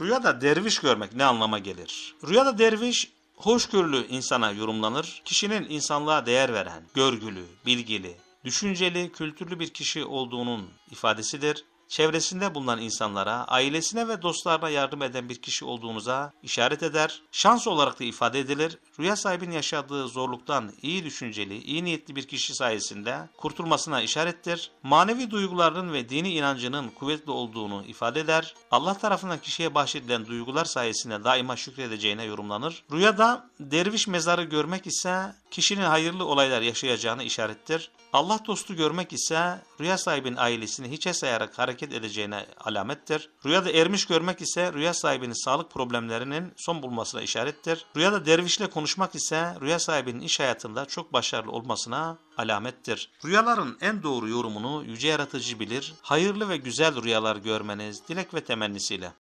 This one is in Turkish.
Rüyada derviş görmek ne anlama gelir? Rüyada derviş hoşgörülü insana yorumlanır, kişinin insanlığa değer veren, görgülü, bilgili, düşünceli, kültürlü bir kişi olduğunun ifadesidir çevresinde bulunan insanlara, ailesine ve dostlarına yardım eden bir kişi olduğunuza işaret eder, şans olarak da ifade edilir. Rüya sahibinin yaşadığı zorluktan iyi düşünceli, iyi niyetli bir kişi sayesinde kurtulmasına işarettir. Manevi duygularının ve dini inancının kuvvetli olduğunu ifade eder. Allah tarafından kişiye bahşedilen duygular sayesinde daima şükredeceğine yorumlanır. Rüyada derviş mezarı görmek ise kişinin hayırlı olaylar yaşayacağını işarettir. Allah dostu görmek ise rüya sahibinin ailesini hiçe sayarak hareket edeceğine alamettir. Rüyada ermiş görmek ise rüya sahibinin sağlık problemlerinin son bulmasına işarettir. Rüyada dervişle konuşmak ise rüya sahibinin iş hayatında çok başarılı olmasına alamettir. Rüyaların en doğru yorumunu yüce yaratıcı bilir. Hayırlı ve güzel rüyalar görmeniz dilek ve temennisiyle.